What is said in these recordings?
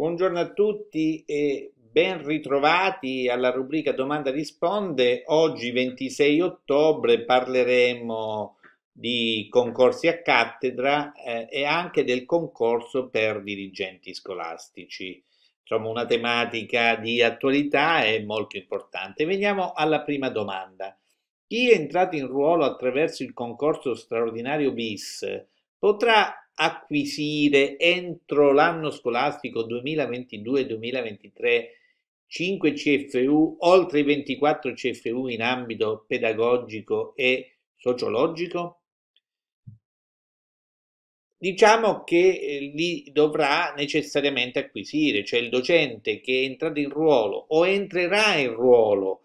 Buongiorno a tutti e ben ritrovati alla rubrica domanda risponde. Oggi 26 ottobre parleremo di concorsi a cattedra eh, e anche del concorso per dirigenti scolastici. Insomma una tematica di attualità e molto importante. Veniamo alla prima domanda. Chi è entrato in ruolo attraverso il concorso straordinario BIS potrà acquisire entro l'anno scolastico 2022-2023 5 CFU, oltre i 24 CFU in ambito pedagogico e sociologico? Diciamo che eh, li dovrà necessariamente acquisire, cioè il docente che è entrato in ruolo o entrerà in ruolo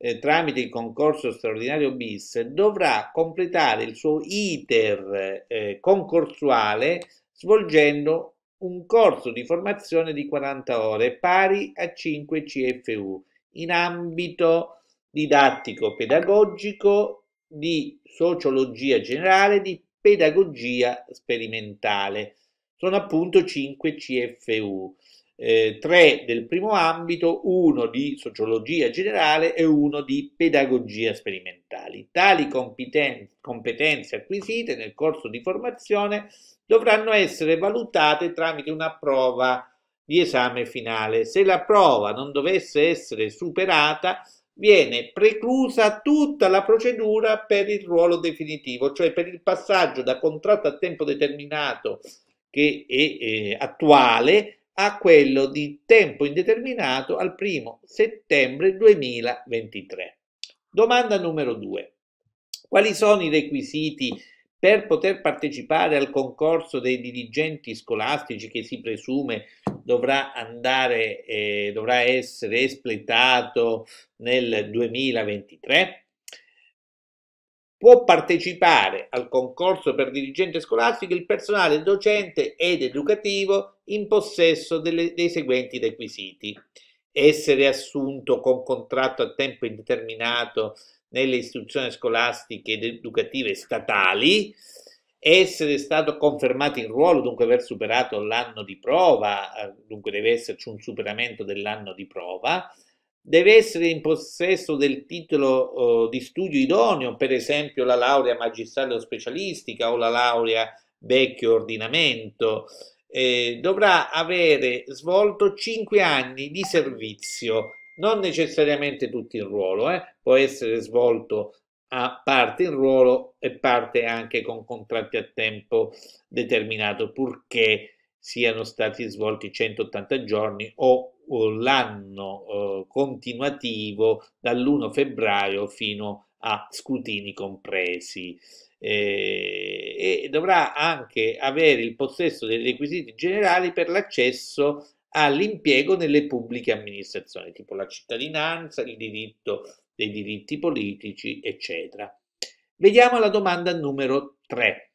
eh, tramite il concorso straordinario bis dovrà completare il suo iter eh, concorsuale svolgendo un corso di formazione di 40 ore pari a 5 CFU in ambito didattico-pedagogico di sociologia generale, di pedagogia sperimentale. Sono appunto 5 CFU eh, tre del primo ambito, uno di sociologia generale e uno di pedagogia sperimentali. Tali competen competenze acquisite nel corso di formazione dovranno essere valutate tramite una prova di esame finale. Se la prova non dovesse essere superata, viene preclusa tutta la procedura per il ruolo definitivo, cioè per il passaggio da contratto a tempo determinato che è eh, attuale a quello di tempo indeterminato al 1 settembre 2023. Domanda numero 2. Quali sono i requisiti per poter partecipare al concorso dei dirigenti scolastici che si presume dovrà andare eh, dovrà essere espletato nel 2023? Può partecipare al concorso per dirigente scolastico il personale docente ed educativo in possesso delle, dei seguenti requisiti. Essere assunto con contratto a tempo indeterminato nelle istituzioni scolastiche ed educative statali, essere stato confermato in ruolo, dunque aver superato l'anno di prova, eh, dunque deve esserci un superamento dell'anno di prova, deve essere in possesso del titolo eh, di studio idoneo, per esempio la laurea magistrale o specialistica o la laurea vecchio ordinamento, eh, dovrà avere svolto 5 anni di servizio, non necessariamente tutti in ruolo, eh, può essere svolto a parte in ruolo e parte anche con contratti a tempo determinato, purché siano stati svolti 180 giorni o, l'anno eh, continuativo dall'1 febbraio fino a scrutini compresi. Eh, e dovrà anche avere il possesso dei requisiti generali per l'accesso all'impiego nelle pubbliche amministrazioni, tipo la cittadinanza, il diritto dei diritti politici, eccetera. Vediamo la domanda numero 3.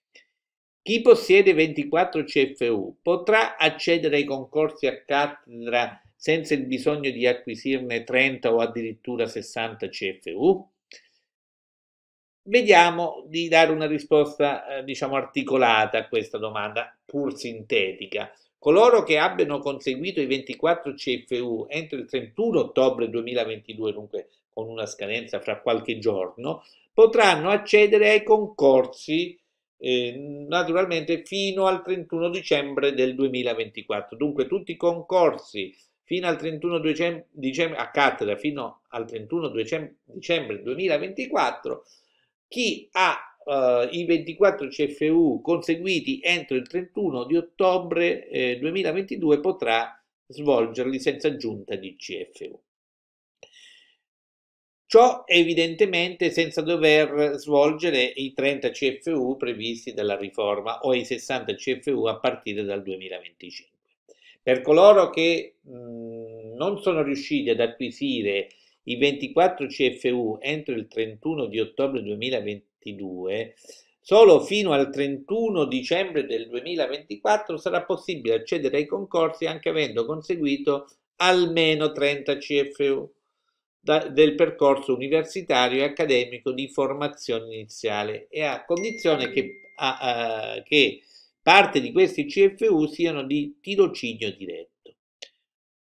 Chi possiede 24 CFU potrà accedere ai concorsi a cattedra senza il bisogno di acquisirne 30 o addirittura 60 CFU? Vediamo di dare una risposta, eh, diciamo, articolata a questa domanda, pur sintetica. Coloro che abbiano conseguito i 24 CFU entro il 31 ottobre 2022, dunque con una scadenza fra qualche giorno, potranno accedere ai concorsi naturalmente fino al 31 dicembre del 2024. Dunque tutti i concorsi fino al 31 dicembre, a cattedra fino al 31 dicembre, 2024 chi ha Uh, i 24 CFU conseguiti entro il 31 di ottobre eh, 2022 potrà svolgerli senza aggiunta di CFU. Ciò evidentemente senza dover svolgere i 30 CFU previsti dalla riforma o i 60 CFU a partire dal 2025. Per coloro che mh, non sono riusciti ad acquisire i 24 CFU entro il 31 di ottobre 2022, solo fino al 31 dicembre del 2024 sarà possibile accedere ai concorsi anche avendo conseguito almeno 30 CFU da, del percorso universitario e accademico di formazione iniziale e a condizione che, a, a, che parte di questi CFU siano di tirocinio diretto.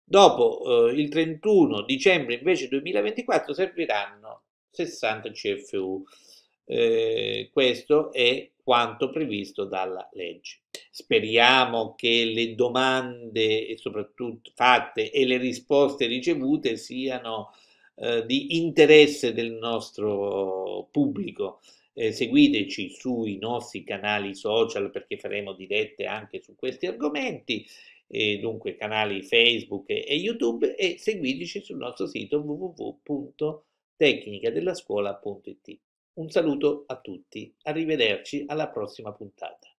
Dopo eh, il 31 dicembre invece 2024 serviranno 60 CFU. Eh, questo è quanto previsto dalla legge. Speriamo che le domande e soprattutto fatte e le risposte ricevute siano eh, di interesse del nostro pubblico. Eh, seguiteci sui nostri canali social perché faremo dirette anche su questi argomenti, e dunque canali Facebook e, e YouTube e seguiteci sul nostro sito www.tecnicadellascuola.it. Un saluto a tutti, arrivederci alla prossima puntata.